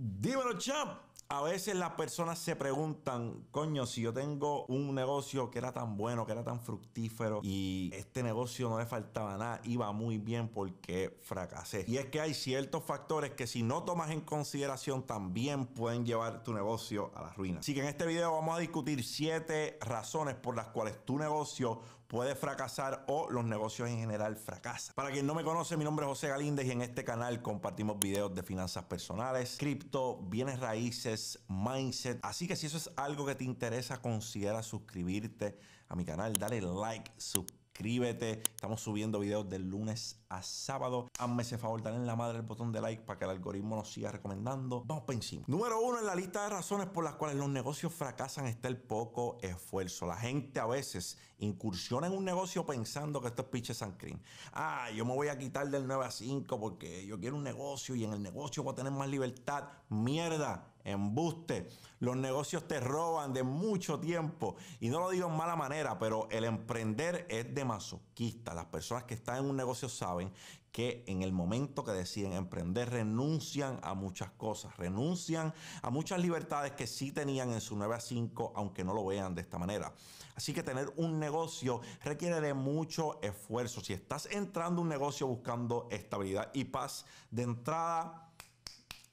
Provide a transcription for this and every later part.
Divano Čap! a veces las personas se preguntan, coño, si yo tengo un negocio que era tan bueno, que era tan fructífero y este negocio no le faltaba nada, iba muy bien porque fracasé. Y es que hay ciertos factores que si no tomas en consideración también pueden llevar tu negocio a la ruina. Así que en este video vamos a discutir 7 razones por las cuales tu negocio puede fracasar o los negocios en general fracasan. Para quien no me conoce, mi nombre es José Galíndez y en este canal compartimos videos de finanzas personales, cripto, bienes raíces, mindset. Así que si eso es algo que te interesa, considera suscribirte a mi canal, dale like, suscríbete Estamos subiendo videos del lunes a sábado. Hazme ese favor, dale en la madre el botón de like para que el algoritmo nos siga recomendando. Vamos para encima. Número uno en la lista de razones por las cuales los negocios fracasan está el poco esfuerzo. La gente a veces incursiona en un negocio pensando que esto es pinche cream Ah, yo me voy a quitar del 9 a 5 porque yo quiero un negocio y en el negocio voy a tener más libertad. Mierda embuste. Los negocios te roban de mucho tiempo. Y no lo digo en mala manera, pero el emprender es de masoquista. Las personas que están en un negocio saben que en el momento que deciden emprender renuncian a muchas cosas, renuncian a muchas libertades que sí tenían en su 9 a 5, aunque no lo vean de esta manera. Así que tener un negocio requiere de mucho esfuerzo. Si estás entrando a un negocio buscando estabilidad y paz de entrada,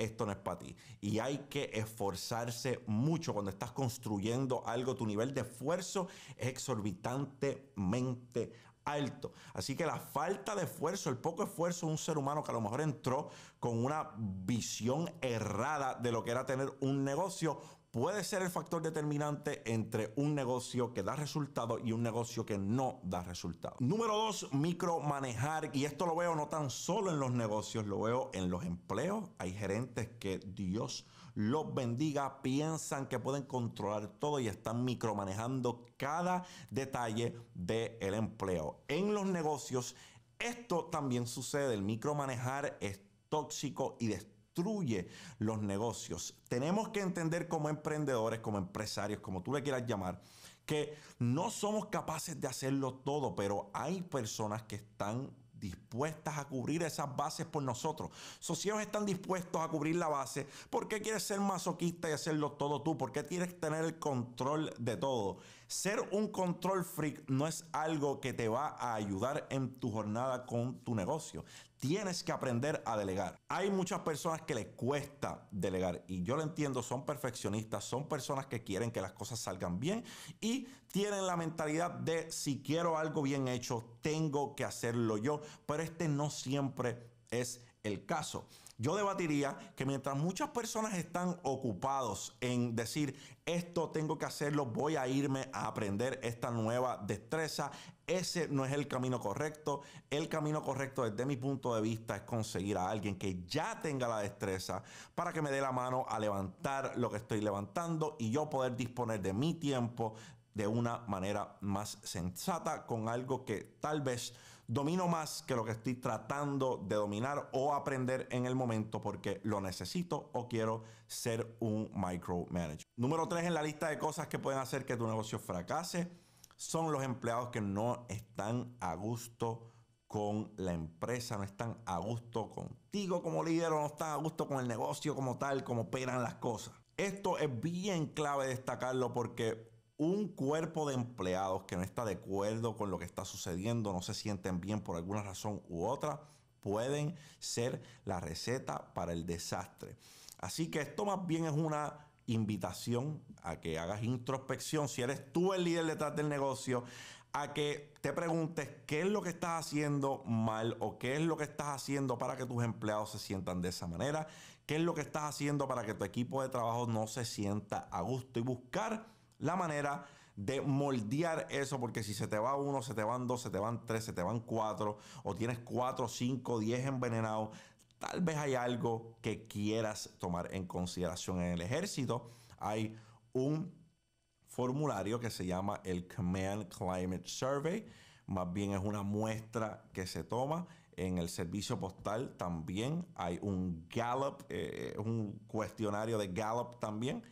esto no es para ti. Y hay que esforzarse mucho cuando estás construyendo algo, tu nivel de esfuerzo es exorbitantemente alto. Así que la falta de esfuerzo, el poco esfuerzo de un ser humano que a lo mejor entró con una visión errada de lo que era tener un negocio, puede ser el factor determinante entre un negocio que da resultado y un negocio que no da resultado. Número dos, micromanejar. Y esto lo veo no tan solo en los negocios, lo veo en los empleos. Hay gerentes que Dios los bendiga, piensan que pueden controlar todo y están micromanejando cada detalle del empleo. En los negocios, esto también sucede. El micromanejar es tóxico y destructivo destruye los negocios. Tenemos que entender como emprendedores, como empresarios, como tú le quieras llamar, que no somos capaces de hacerlo todo, pero hay personas que están dispuestas a cubrir esas bases por nosotros. Socios están dispuestos a cubrir la base, ¿por qué quieres ser masoquista y hacerlo todo tú? ¿Por qué quieres tener el control de todo? Ser un control freak no es algo que te va a ayudar en tu jornada con tu negocio tienes que aprender a delegar. Hay muchas personas que les cuesta delegar y yo lo entiendo, son perfeccionistas, son personas que quieren que las cosas salgan bien y tienen la mentalidad de si quiero algo bien hecho, tengo que hacerlo yo, pero este no siempre es el caso. Yo debatiría que mientras muchas personas están ocupados en decir esto tengo que hacerlo, voy a irme a aprender esta nueva destreza, ese no es el camino correcto. El camino correcto desde mi punto de vista es conseguir a alguien que ya tenga la destreza para que me dé la mano a levantar lo que estoy levantando y yo poder disponer de mi tiempo de una manera más sensata con algo que tal vez domino más que lo que estoy tratando de dominar o aprender en el momento porque lo necesito o quiero ser un micromanager. Número 3 en la lista de cosas que pueden hacer que tu negocio fracase son los empleados que no están a gusto con la empresa, no están a gusto contigo como líder o no están a gusto con el negocio como tal, como operan las cosas. Esto es bien clave destacarlo porque un cuerpo de empleados que no está de acuerdo con lo que está sucediendo, no se sienten bien por alguna razón u otra, pueden ser la receta para el desastre. Así que esto más bien es una invitación a que hagas introspección, si eres tú el líder detrás del negocio, a que te preguntes qué es lo que estás haciendo mal o qué es lo que estás haciendo para que tus empleados se sientan de esa manera, qué es lo que estás haciendo para que tu equipo de trabajo no se sienta a gusto y buscar la manera de moldear eso, porque si se te va uno, se te van dos, se te van tres, se te van cuatro, o tienes cuatro, cinco, diez envenenados, tal vez hay algo que quieras tomar en consideración. En el ejército hay un formulario que se llama el Command Climate Survey, más bien es una muestra que se toma. En el servicio postal también hay un Gallup, eh, un cuestionario de Gallup también,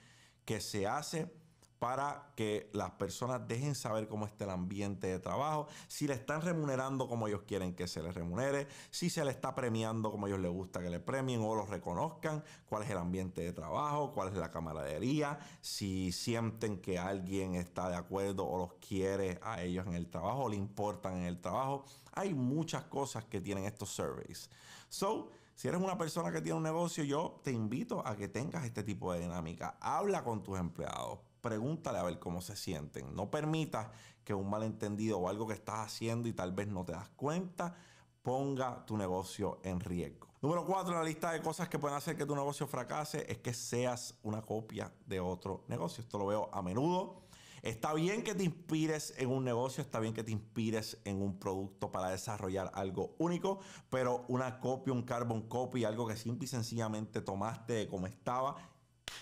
que se hace para que las personas dejen saber cómo está el ambiente de trabajo, si le están remunerando como ellos quieren que se les remunere, si se le está premiando como ellos les gusta que le premien o los reconozcan, cuál es el ambiente de trabajo, cuál es la camaradería, si sienten que alguien está de acuerdo o los quiere a ellos en el trabajo o le importan en el trabajo. Hay muchas cosas que tienen estos surveys. So, si eres una persona que tiene un negocio, yo te invito a que tengas este tipo de dinámica. Habla con tus empleados pregúntale a ver cómo se sienten. No permitas que un malentendido o algo que estás haciendo y tal vez no te das cuenta ponga tu negocio en riesgo. Número cuatro en la lista de cosas que pueden hacer que tu negocio fracase es que seas una copia de otro negocio. Esto lo veo a menudo. Está bien que te inspires en un negocio, está bien que te inspires en un producto para desarrollar algo único, pero una copia, un carbon copy, algo que simple y sencillamente tomaste como estaba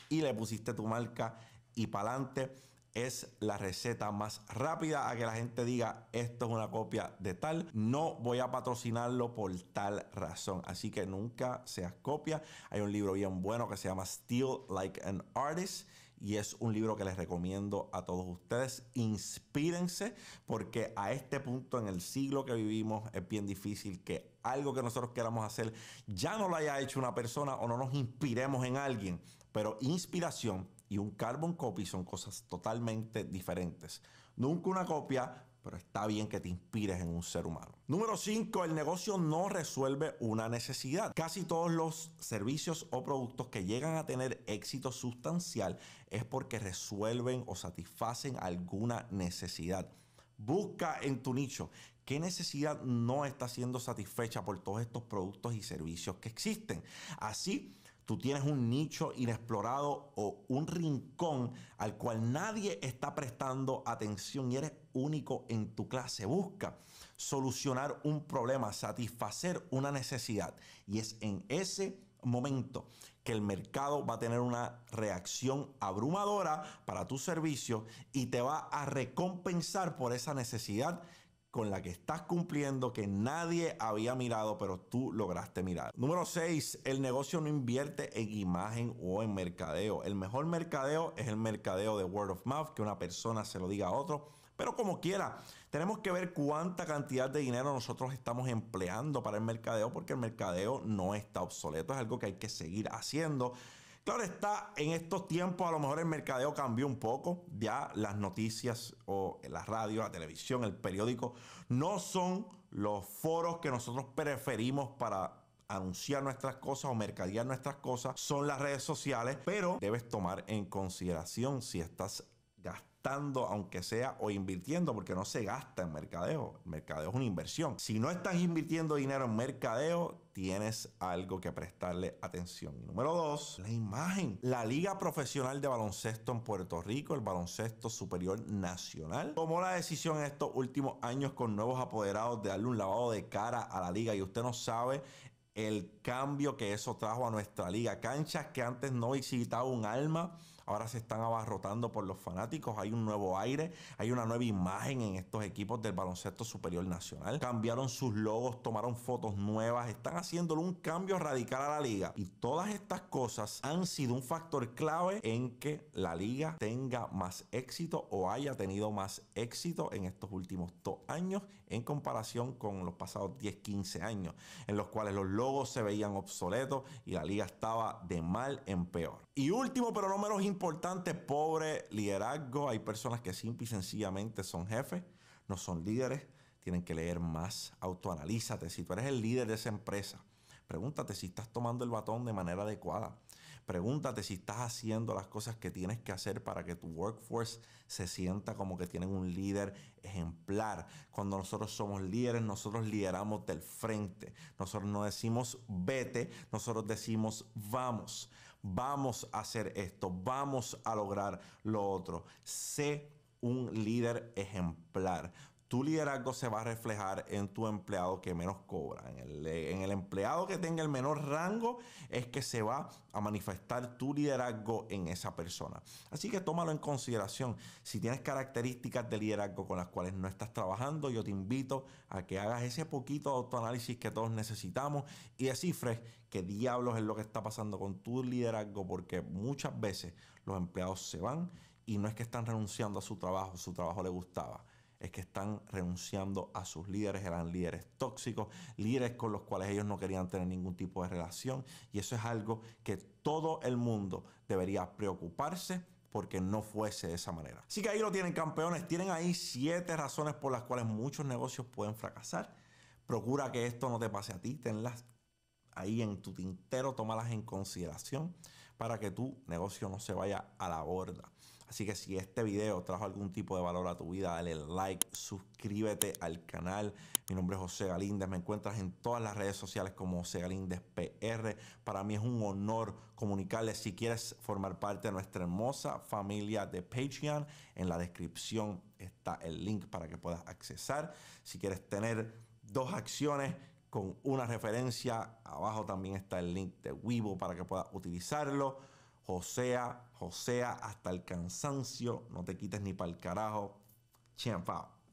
y le pusiste tu marca y para adelante es la receta más rápida a que la gente diga esto es una copia de tal. No voy a patrocinarlo por tal razón. Así que nunca seas copia. Hay un libro bien bueno que se llama Still Like an Artist. Y es un libro que les recomiendo a todos ustedes. Inspírense porque a este punto en el siglo que vivimos es bien difícil que algo que nosotros queramos hacer ya no lo haya hecho una persona o no nos inspiremos en alguien. Pero inspiración y un carbon copy son cosas totalmente diferentes. Nunca una copia, pero está bien que te inspires en un ser humano. Número 5, el negocio no resuelve una necesidad. Casi todos los servicios o productos que llegan a tener éxito sustancial es porque resuelven o satisfacen alguna necesidad. Busca en tu nicho qué necesidad no está siendo satisfecha por todos estos productos y servicios que existen. Así tú tienes un nicho inexplorado o un rincón al cual nadie está prestando atención y eres único en tu clase. Busca solucionar un problema, satisfacer una necesidad. Y es en ese momento que el mercado va a tener una reacción abrumadora para tu servicio y te va a recompensar por esa necesidad con la que estás cumpliendo que nadie había mirado, pero tú lograste mirar. Número 6. El negocio no invierte en imagen o en mercadeo. El mejor mercadeo es el mercadeo de word of mouth, que una persona se lo diga a otro. Pero como quiera, tenemos que ver cuánta cantidad de dinero nosotros estamos empleando para el mercadeo, porque el mercadeo no está obsoleto, es algo que hay que seguir haciendo. Claro está, en estos tiempos a lo mejor el mercadeo cambió un poco. Ya las noticias o la radio, la televisión, el periódico no son los foros que nosotros preferimos para anunciar nuestras cosas o mercadear nuestras cosas. Son las redes sociales, pero debes tomar en consideración si estás gastando aunque sea, o invirtiendo, porque no se gasta en mercadeo. mercadeo es una inversión. Si no estás invirtiendo dinero en mercadeo, tienes algo que prestarle atención. número dos, la imagen. La Liga Profesional de Baloncesto en Puerto Rico, el Baloncesto Superior Nacional, tomó la decisión en estos últimos años con nuevos apoderados de darle un lavado de cara a la liga. Y usted no sabe el cambio que eso trajo a nuestra liga. Canchas que antes no visitaba un alma ahora se están abarrotando por los fanáticos, hay un nuevo aire, hay una nueva imagen en estos equipos del baloncesto superior nacional. Cambiaron sus logos, tomaron fotos nuevas, están haciéndole un cambio radical a la liga. Y todas estas cosas han sido un factor clave en que la liga tenga más éxito o haya tenido más éxito en estos últimos dos años en comparación con los pasados 10, 15 años, en los cuales los logos se veían obsoletos y la liga estaba de mal en peor. Y último, pero no menos importante, pobre liderazgo. Hay personas que simple y sencillamente son jefes, no son líderes, tienen que leer más. Autoanalízate. Si tú eres el líder de esa empresa, pregúntate si estás tomando el batón de manera adecuada. Pregúntate si estás haciendo las cosas que tienes que hacer para que tu workforce se sienta como que tienen un líder ejemplar. Cuando nosotros somos líderes, nosotros lideramos del frente. Nosotros no decimos vete, nosotros decimos vamos, vamos a hacer esto, vamos a lograr lo otro. Sé un líder ejemplar tu liderazgo se va a reflejar en tu empleado que menos cobra. En el, empleado que tenga el menor rango es que se va a manifestar tu liderazgo en esa persona. Así que tómalo en consideración. Si tienes características de liderazgo con las cuales no estás trabajando, yo te invito a que hagas ese poquito de autoanálisis que todos necesitamos y descifres qué diablos es lo que está pasando con tu liderazgo, porque muchas veces los empleados se van y no es que están renunciando a su trabajo, su trabajo le gustaba es que están renunciando a sus líderes, eran líderes tóxicos, líderes con los cuales ellos no querían tener ningún tipo de relación. Y eso es algo que todo el mundo debería preocuparse porque no fuese de esa manera. Así que ahí lo tienen campeones, tienen ahí siete razones por las cuales muchos negocios pueden fracasar. Procura que esto no te pase a ti, tenlas ahí en tu tintero, tómalas en consideración para que tu negocio no se vaya a la borda. Así que si este video trajo algún tipo de valor a tu vida, dale like, suscríbete al canal. Mi nombre es José Galíndez, me encuentras en todas las redes sociales como José Galíndez PR. Para mí es un honor comunicarles si quieres formar parte de nuestra hermosa familia de Patreon. En la descripción está el link para que puedas accesar. Si quieres tener dos acciones con una referencia, abajo también está el link de Weibo para que puedas utilizarlo Josea, Josea hasta el cansancio, no te quites ni para el carajo.